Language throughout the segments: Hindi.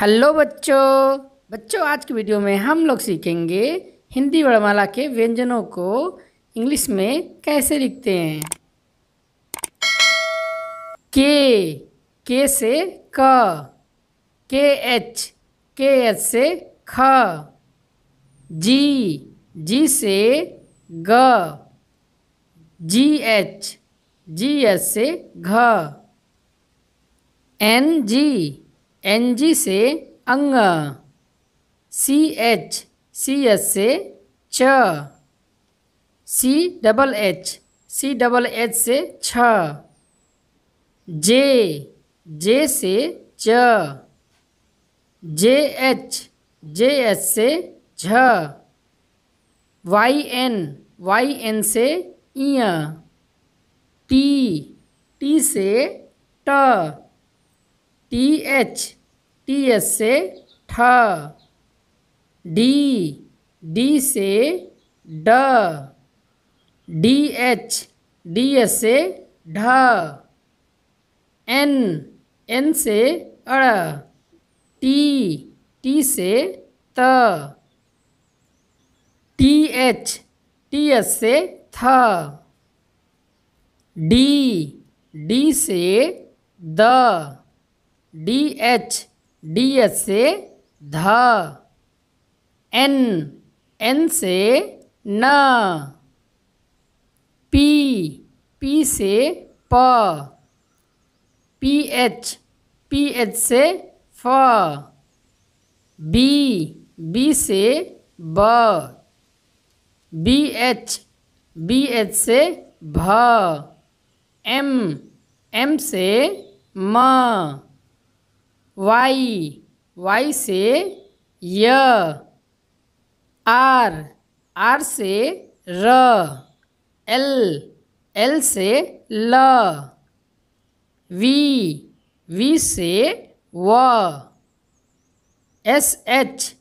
हेलो बच्चों बच्चों आज की वीडियो में हम लोग सीखेंगे हिंदी वर्णमाला के व्यंजनों को इंग्लिश में कैसे लिखते हैं के के से क के एच के एच से ख जी जी से ग जी एच जी एच से घ एन जी एन जी से अंग सी एच सी एस से च C double H C double H से छ जे जे से च जे एच जे एच से झ वाई एन वाई एन से इं टी टी से ट टी एच टी एस से ठ डी डी से ड डी एच डी एस से ढ एन एन से अड़ टी टी से त टी एच टी एस से थ डी डी से द डी एच डी एच से ध एन एन से न पी पी से प पी एच पी एच से फ बी बी से ब बी एच बी एच से भ एम एम से म वाई वाई से य आर आर से र एल एल से ल वी वी से व एस एच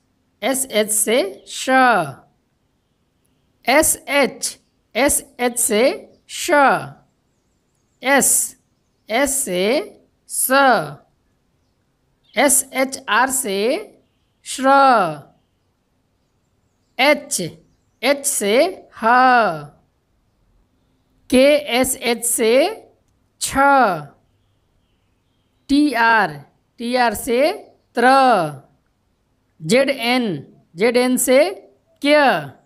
एस एच से श एस एच एस एच से श एस एस से स एस एच आर से श्र एच एच से ह के एस एच से छ टी आर टी आर से त्र जेड एन जेड एन से क्या